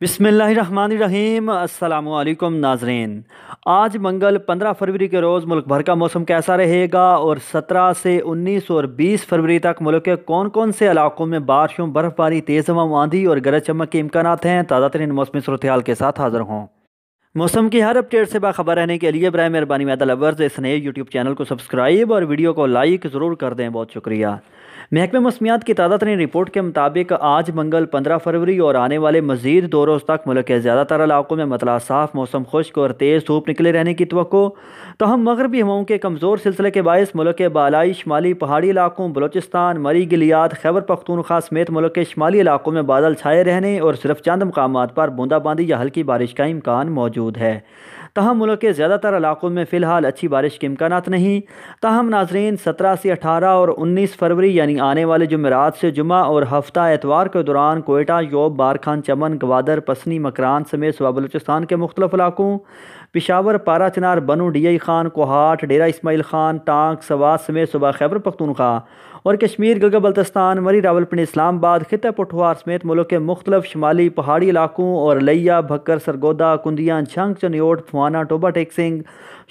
बिसमीम अल्लाम नाजरीन आज मंगल 15 फरवरी के रोज़ मुल्क भर का मौसम कैसा रहेगा और 17 से 19 और 20 फरवरी तक मुल्क के कौन कौन से इलाकों में बारिशों बर्फ़बारी तेज़ हवा आंधी और गरज चमक के इम्कान हैं ताज़ा तरीन मौसमी सूरत के साथ हाज़िर हों मौसम की हर अपडेट से बाखबर रहने के लिए बर मेहरबानी मैदा लवर्स इस नए यूट्यूब चैनल को सब्सक्राइब और वीडियो को लाइक ज़रूर कर दें बहुत शुक्रिया महकमे मौसमियात की तरीन रिपोर्ट के मुताबिक आज मंगल पंद्रह फरवरी और आने वाले मजीद दो रोज़ तक मुल्क के ज़्यादातर इलाकों में मतला साफ मौसम खुश्क और तेज़ धूप निकले रहने की तो तहम मगरबी हवाओं के कमज़ोर सिलसिले के बायस मुल्क के बालाई शुमाली पहाड़ी इलाकों बलोचिस्तान मरी गलियात खैबर पख्तूनख्वा समेत मुल्क के शुमाली इलाकों में बादल छाए रहने और सिर्फ चंद मकाम पर बूंदाबांदी या हल्की बारिश का इम्कान मौजूद है तहम मुल्क के ज़्यादातर इलाकों में फ़िलहाल अच्छी बारिश के इम्कान नहीं तहम नाजरीन सत्रह से अठारह और उन्नीस फरवरी यानी आने वाले जमेरात से जुमा और हफ्ता एतवार के दौरान कोयटा योब बारखान चमन गवादर पसनी मकरान समेत सुबह बलोचिस्तान के मुख्तफ इलाकों Peshawar Parachinar Bannu D I Khan Kohat Dera Ismail Khan Tank Swat समेत सुबह खैबर पखतूनखा और कश्मीर गलगत बल्तस्तान मरी रावलपिंड इस्लामाबाद खिता पठवार समेत मुल्क के मुख्तलिफ शुमाली पहाड़ी इलाकों और लैया भक्कर सरगोदा कुंदियाँ छंग चनियोट फुआना टोबा टेक सिंह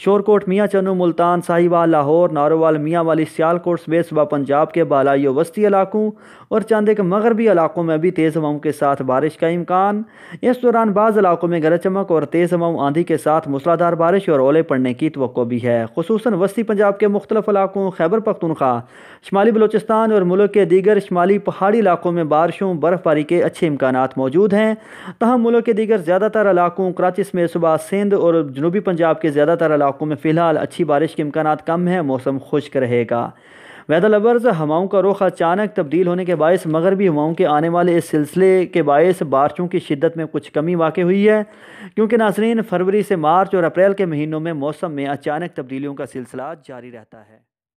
शोरकोट मियाँ चनू मुल्तान साहिवाल लाहौर नारोवाल मियाँ वाली सियालकोट समेत सुबह पंजाब के बालाई वस्ती इलाकों और चांदे के मगरबी इलाकों में भी तेज़ हवाओं के साथ बारिश का इम्कान इस दौरान बाज़ इलाकों में गरज चमक और तेज़ हवाओं आंधी के साथ मूसलाधार बारिश और ओले पड़ने की तो भी है खसूस वस्ती पंजाब के मुख्तलिफ इलाकों खैबर पख्तनख्वा शुमाली बलूचिस्तान और मुल्क के दीगर शुमाली पहाड़ी इलाकों में बारिशों बर्फ़बारी के अच्छे इम्कान मौजूद हैं तहम मुल्क के दीगर ज़्यादातर इलाकों कराची में सुबह सिंध और जनूबी पंजाब के ज़्यादातर इलाकों में फ़िलहाल अच्छी बारिश के इम्कान कम हैं मौसम खुश्क रहेगा वेदर लवर्स हवाओं का रुख अचानक तब्दील होने के बायस मगरबी हवाओं के आने वाले इस सिलसिले के बायस बारिशों की शिदत में कुछ कमी वाक़ हुई है क्योंकि नाजरीन फरवरी से मार्च और अप्रैल के महीनों में मौसम में अचानक तब्दीलियों का सिलसिला जारी रहता है